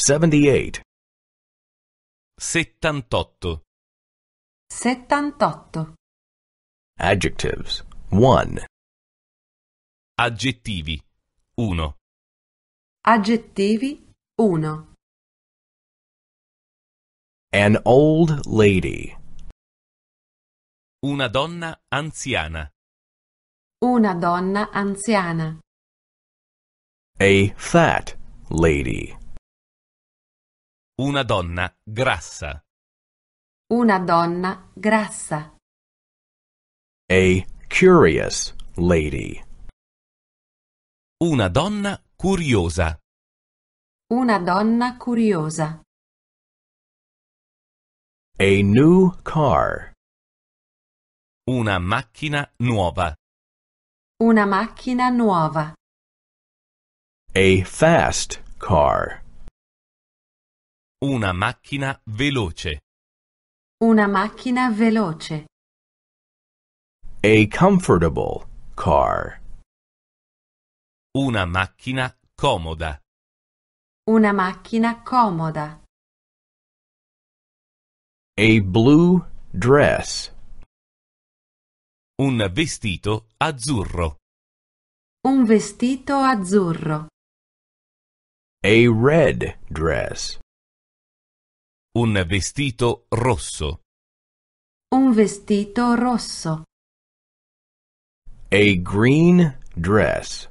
78 78 78 Adjectives 1 Aggettivi 1 Aggettivi 1 An old lady Una donna anziana Una donna anziana A fat lady una donna grassa. Una donna grassa. A curious lady. Una donna curiosa. Una donna curiosa. A new car. Una macchina nuova. Una macchina nuova. A fast car. Una macchina veloce. Una macchina veloce. A comfortable car. Una macchina comoda. Una macchina comoda. A blue dress. Un vestito azzurro. Un vestito azzurro. A red dress. Un vestito rosso. Un vestito rosso. A green dress.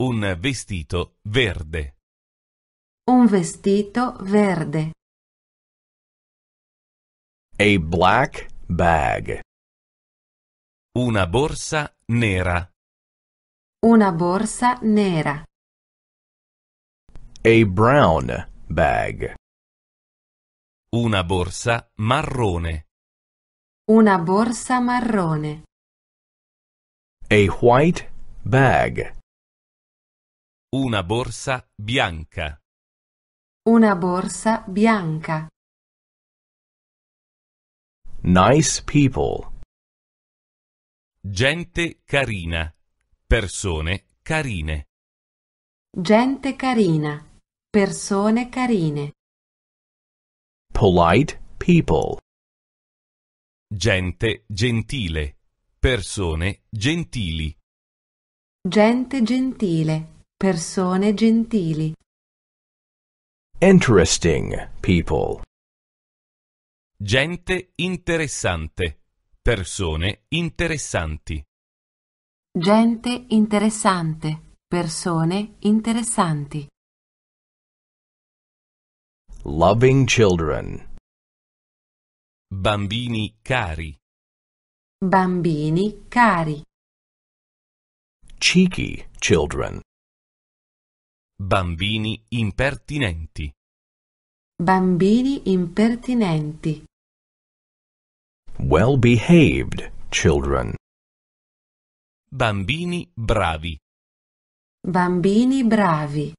Un vestito verde. Un vestito verde. A black bag. Una borsa nera. Una borsa nera. A brown bag. Una borsa marrone. Una borsa marrone. A white bag. Una borsa bianca. Una borsa bianca. Nice people. Gente carina. Persone carine. Gente carina. Persone carine polite people. Gente gentile. Persone gentili. Gente gentile. Persone gentili. Interesting people. Gente interessante. Persone interessanti. Gente interessante. Persone interessanti. Loving children. Bambini cari. Bambini cari. Cheeky children. Bambini impertinenti. Bambini impertinenti. Well-behaved children. Bambini bravi. Bambini bravi.